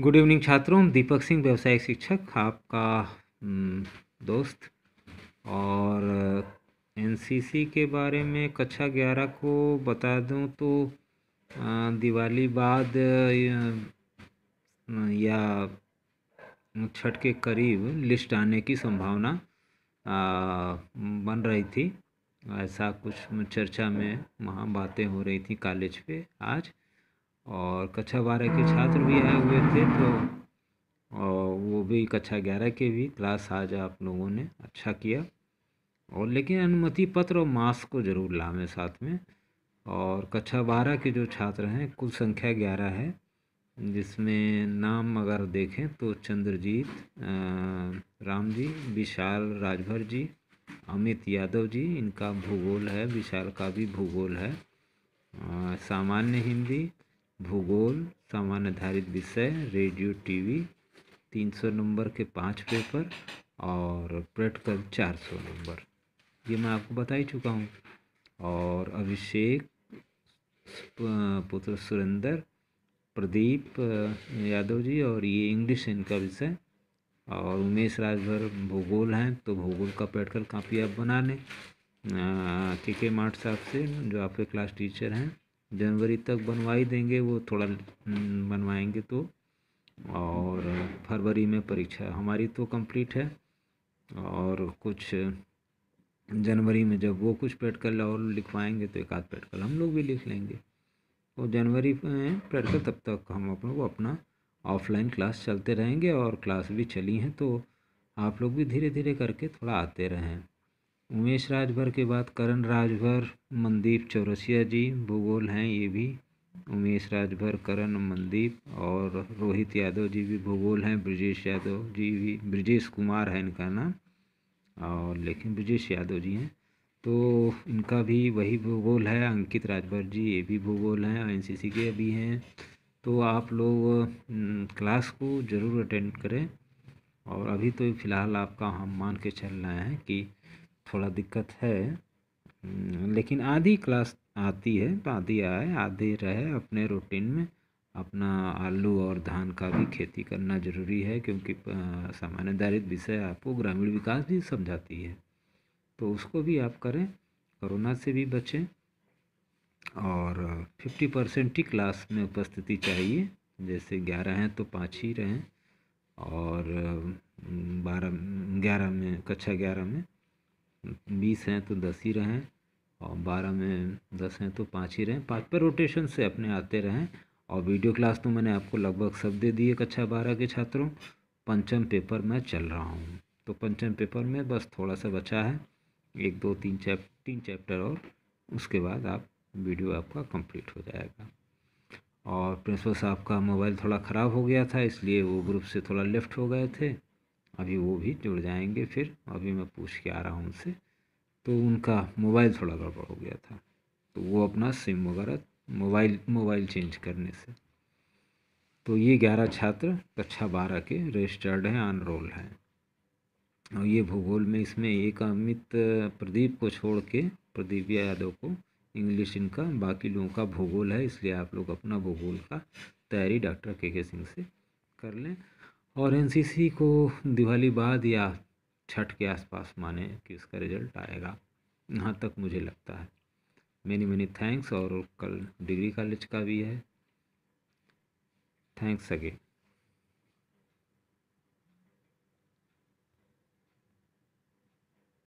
good evening छात्रों दीपक सिंह व्यावसायिक शिक्षक आपका हम्म, दोस्त और एनसीसी के बारे में कक्षा ग्यारह को बता दूं तो दिवाली बाद या छठ के करीब लिस्ट आने की संभावना बन रही थी ऐसा कुछ चर्चा में वहाँ बातें हो रही थी कॉलेज पे आज और कक्षा बारह के छात्र भी आए हुए थे तो और वो भी कक्षा ग्यारह के भी क्लास आज आप लोगों ने अच्छा किया और लेकिन अनुमति पत्र और मास्क को ज़रूर लावें साथ में और कक्षा बारह के जो छात्र हैं कुल संख्या ग्यारह है जिसमें नाम अगर देखें तो चंद्रजीत राम जी विशाल राजभर जी अमित यादव जी इनका भूगोल है विशाल का भी भूगोल है सामान्य हिंदी भूगोल सामान्य आधारित विषय रेडियो टीवी तीन सौ नंबर के पाँच पेपर और प्रैक्टिकल चार सौ नंबर ये मैं आपको बता ही चुका हूँ और अभिषेक पुत्र सुरेंद्र प्रदीप यादव जी और ये इंग्लिश इनका विषय और उमेश राजभर भूगोल हैं तो भूगोल का प्रैक्टिकल कापी आप बना लें के के मार्ट साहब से जो आपके क्लास टीचर हैं जनवरी तक बनवा ही देंगे वो थोड़ा हम्म, बनवाएंगे तो और फरवरी में परीक्षा हमारी तो कंप्लीट है और कुछ जनवरी में जब वो कुछ प्रैक्टिकल और लिखवाएंगे तो एक आध प्रैक्टिकल हम लोग भी लिख लेंगे तो जनवरी में प्रैक्टिकल तब तक हम अपने को अपना ऑफलाइन क्लास चलते रहेंगे और क्लास भी चली हैं तो आप लोग भी धीरे धीरे करके थोड़ा आते रहें उमेश राजभर के बाद करण राजभर मनदीप चौरसिया जी भूगोल हैं ये भी उमेश राजभर करण मनदीप और रोहित यादव जी भी भूगोल हैं ब्रजेश यादव जी भी ब्रजेश कुमार है इनका नाम और लेकिन ब्रजेश यादव जी हैं तो इनका भी वही भूगोल है अंकित राजभर जी ये भी भूगोल हैं एन के भी हैं तो आप लोग हम्म, क्लास को ज़रूर अटेंड करें और अभी तो फ़िलहाल आपका हम मान के चल रहे हैं कि थोड़ा दिक्कत है हम्म, लेकिन आधी क्लास आती है तो आधी आए आधी रहे अपने रूटीन में अपना आलू और धान का भी खेती करना ज़रूरी है क्योंकि सामान्य दारित विषय आपको ग्रामीण विकास भी समझाती है तो उसको भी आप करें कोरोना से भी बचें और फिफ्टी परसेंट ही क्लास में उपस्थिति चाहिए जैसे ग्यारह हैं तो पाँच ही रहें और बारह ग्यारह में कक्षा ग्यारह में बीस हैं तो दस ही रहें और बारह में दस हैं तो पाँच ही रहें पाँच पर रोटेशन से अपने आते रहें और वीडियो क्लास तो मैंने आपको लगभग सब दे दिए कक्षा अच्छा बारह के छात्रों पंचम पेपर मैं चल रहा हूँ तो पंचम पेपर में बस थोड़ा सा बचा है एक दो तीन चैप तीन चैप्टर और उसके बाद आप वीडियो आपका कंप्लीट हो जाएगा और प्रिंसिपल साहब का मोबाइल थोड़ा ख़राब हो गया था इसलिए वो ग्रुप से थोड़ा लिफ्ट हो गए थे अभी वो भी जुड़ जाएंगे फिर अभी मैं पूछ के आ रहा हूँ उनसे तो उनका मोबाइल थोड़ा गड़बड़ हो गया था तो वो अपना सिम वगैरह मोबाइल मोबाइल चेंज करने से तो ये ग्यारह छात्र कक्षा बारह के रजिस्टर्ड हैं अनरोल हैं और ये भूगोल में इसमें एक अमित प्रदीप को छोड़ के प्रदीप यादव को इंग्लिश इनका बाकी लोगों का भूगोल है इसलिए आप लोग अपना भूगोल का तैयारी डॉक्टर के के सिंह से कर लें और एनसीसी को दिवाली बाद या छठ के आसपास माने कि उसका रिजल्ट आएगा यहाँ तक मुझे लगता है मेनी मेनी थैंक्स और कल डिग्री कॉलेज का भी है थैंक्स अगेन